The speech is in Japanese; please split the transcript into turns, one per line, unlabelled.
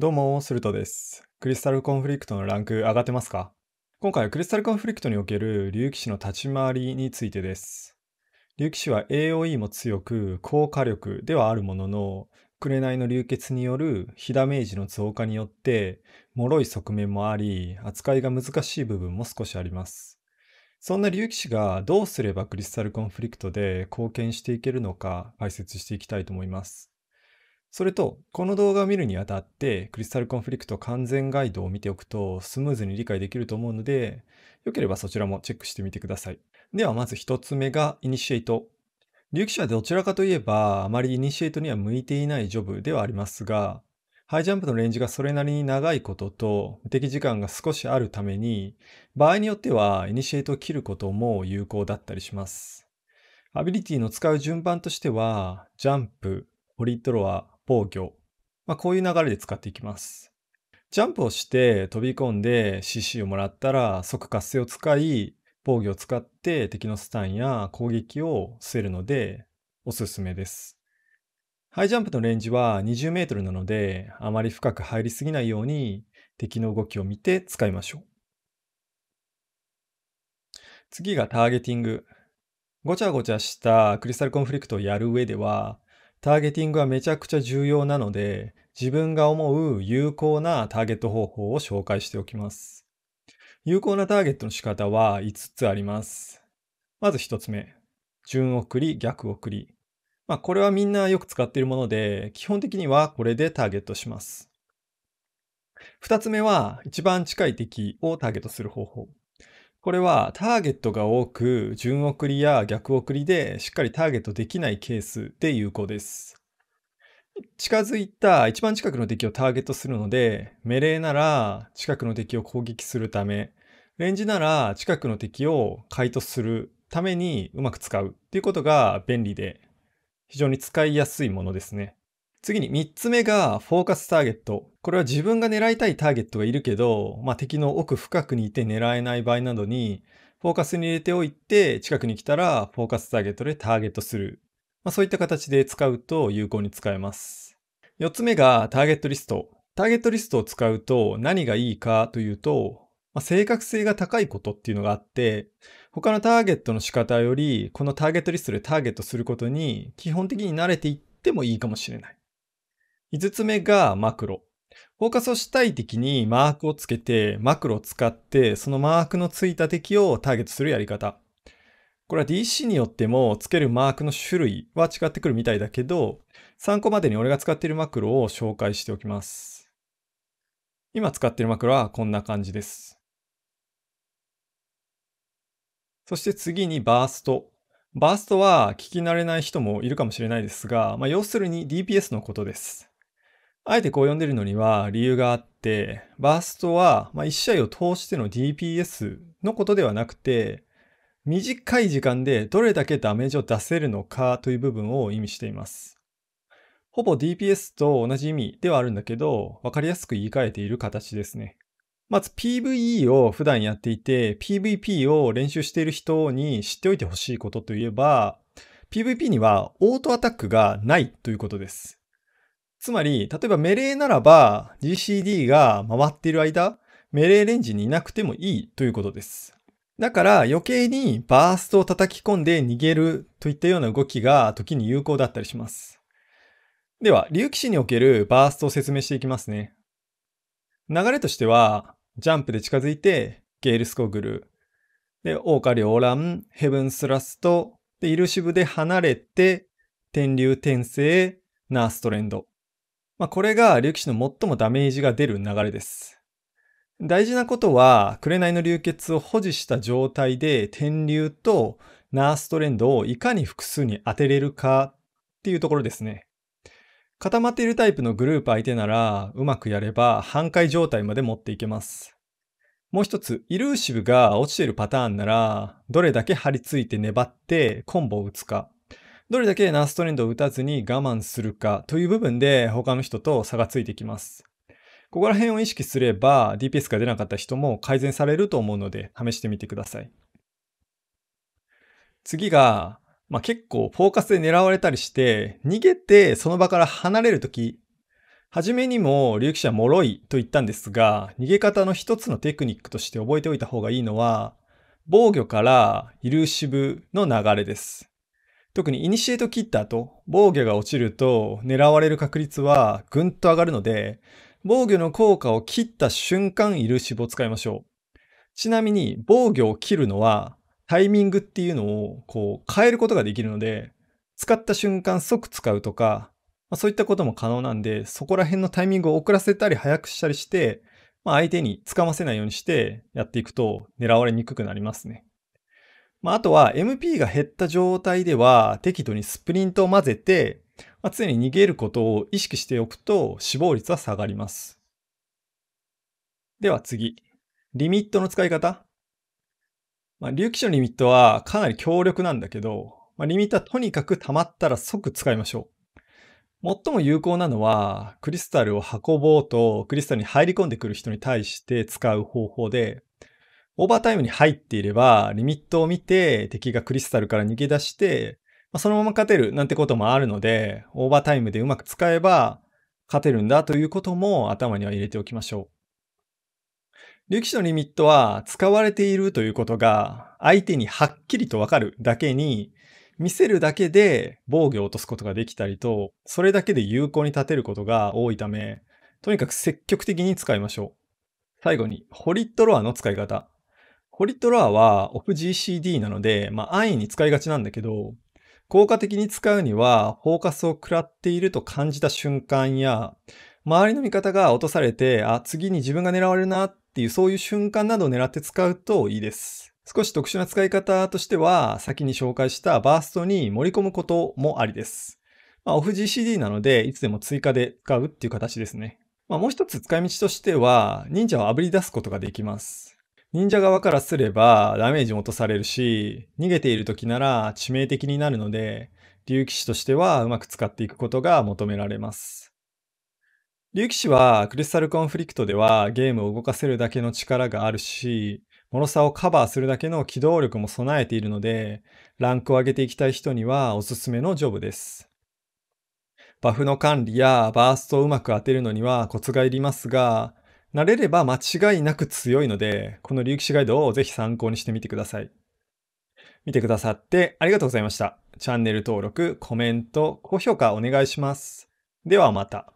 どうも、スルトです。クリスタルコンフリクトのランク上がってますか今回はクリスタルコンフリクトにおける竜騎士の立ち回りについてです。竜騎士は AOE も強く、高火力ではあるものの、紅の流血による火ダメージの増加によって、脆い側面もあり、扱いが難しい部分も少しあります。そんな竜騎士がどうすればクリスタルコンフリクトで貢献していけるのか解説していきたいと思います。それと、この動画を見るにあたって、クリスタルコンフリクト完全ガイドを見ておくとスムーズに理解できると思うので、よければそちらもチェックしてみてください。ではまず一つ目が、イニシエイト。竜騎士はどちらかといえば、あまりイニシエイトには向いていないジョブではありますが、ハイジャンプのレンジがそれなりに長いことと、敵時間が少しあるために、場合によっては、イニシエイトを切ることも有効だったりします。アビリティの使う順番としては、ジャンプ、ホリッドロア、防御。まあ、こういう流れで使っていきます。ジャンプをして飛び込んで CC をもらったら即活性を使い、防御を使って敵のスタンや攻撃を据えるのでおすすめです。ハイジャンプのレンジは20メートルなのであまり深く入りすぎないように敵の動きを見て使いましょう。次がターゲティング。ごちゃごちゃしたクリスタルコンフリクトをやる上ではターゲティングはめちゃくちゃ重要なので、自分が思う有効なターゲット方法を紹介しておきます。有効なターゲットの仕方は5つあります。まず1つ目。順送り、逆送り。まあ、これはみんなよく使っているもので、基本的にはこれでターゲットします。2つ目は、一番近い敵をターゲットする方法。これはターゲットが多く順送りや逆送りでしっかりターゲットできないケースで有効です。近づいた一番近くの敵をターゲットするので、メレーなら近くの敵を攻撃するため、レンジなら近くの敵を解答するためにうまく使うっていうことが便利で、非常に使いやすいものですね。次に3つ目がフォーカスターゲット。これは自分が狙いたいターゲットがいるけど、まあ、敵の奥深くにいて狙えない場合などに、フォーカスに入れておいて、近くに来たらフォーカスターゲットでターゲットする。まあ、そういった形で使うと有効に使えます。4つ目がターゲットリスト。ターゲットリストを使うと何がいいかというと、まあ、正確性が高いことっていうのがあって、他のターゲットの仕方より、このターゲットリストでターゲットすることに基本的に慣れていってもいいかもしれない。5つ目がマクロ。フォーカスをしたい敵にマークをつけて、マクロを使って、そのマークのついた敵をターゲットするやり方。これは DC によってもつけるマークの種類は違ってくるみたいだけど、参考までに俺が使っているマクロを紹介しておきます。今使っているマクロはこんな感じです。そして次にバースト。バーストは聞き慣れない人もいるかもしれないですが、まあ、要するに DPS のことです。あえてこう呼んでるのには理由があって、バーストは、ま1試合を通しての DPS のことではなくて、短い時間でどれだけダメージを出せるのかという部分を意味しています。ほぼ DPS と同じ意味ではあるんだけど、わかりやすく言い換えている形ですね。まず PVE を普段やっていて、PVP を練習している人に知っておいてほしいことといえば、PVP にはオートアタックがないということです。つまり、例えば命令ならば GCD が回っている間、命令レンジにいなくてもいいということです。だから余計にバーストを叩き込んで逃げるといったような動きが時に有効だったりします。では、ウ騎士におけるバーストを説明していきますね。流れとしては、ジャンプで近づいて、ゲールスコグル、で、オーカリオーラン、ヘブンスラスト、で、イルシブで離れて、天竜転生、ナーストレンド。まあ、これが竜騎士の最もダメージが出る流れです。大事なことは、紅の流血を保持した状態で天竜とナーストレンドをいかに複数に当てれるかっていうところですね。固まっているタイプのグループ相手なら、うまくやれば半壊状態まで持っていけます。もう一つ、イルーシブが落ちているパターンなら、どれだけ張り付いて粘ってコンボを打つか。どれだけナーストレンドを打たずに我慢するかという部分で他の人と差がついてきます。ここら辺を意識すれば DPS が出なかった人も改善されると思うので試してみてください。次が、まあ、結構フォーカスで狙われたりして逃げてその場から離れるとき初めにも竜騎士は脆いと言ったんですが逃げ方の一つのテクニックとして覚えておいた方がいいのは防御からイルーシブの流れです。特にイニシエート切った後、防御が落ちると狙われる確率はぐんと上がるので、防御の効果を切った瞬間いる脂肪を使いましょう。ちなみに防御を切るのはタイミングっていうのをこう変えることができるので、使った瞬間即使うとか、まあ、そういったことも可能なんで、そこら辺のタイミングを遅らせたり早くしたりして、まあ、相手につかませないようにしてやっていくと狙われにくくなりますね。まあ、あとは MP が減った状態では適度にスプリントを混ぜて、まあ、常に逃げることを意識しておくと死亡率は下がります。では次。リミットの使い方。まあ、キションリミットはかなり強力なんだけど、まあ、リミットはとにかく溜まったら即使いましょう。最も有効なのは、クリスタルを運ぼうとクリスタルに入り込んでくる人に対して使う方法で、オーバータイムに入っていれば、リミットを見て敵がクリスタルから逃げ出して、まあ、そのまま勝てるなんてこともあるので、オーバータイムでうまく使えば勝てるんだということも頭には入れておきましょう。力士のリミットは使われているということが相手にはっきりとわかるだけに、見せるだけで防御を落とすことができたりと、それだけで有効に立てることが多いため、とにかく積極的に使いましょう。最後に、ホリッドロアの使い方。ホリトラーは o フ g c d なので、まあ安易に使いがちなんだけど、効果的に使うには、フォーカスを食らっていると感じた瞬間や、周りの味方が落とされて、あ、次に自分が狙われるなっていう、そういう瞬間などを狙って使うといいです。少し特殊な使い方としては、先に紹介したバーストに盛り込むこともありです。まあ、o f g c d なので、いつでも追加で使うっていう形ですね。まあ、もう一つ使い道としては、忍者を炙り出すことができます。忍者側からすればダメージも落とされるし、逃げている時なら致命的になるので、竜騎士としてはうまく使っていくことが求められます。竜騎士はクリスタルコンフリクトではゲームを動かせるだけの力があるし、脆さをカバーするだけの機動力も備えているので、ランクを上げていきたい人にはおすすめのジョブです。バフの管理やバーストをうまく当てるのにはコツがいりますが、慣れれば間違いなく強いので、この竜騎士ガイドをぜひ参考にしてみてください。見てくださってありがとうございました。チャンネル登録、コメント、高評価お願いします。ではまた。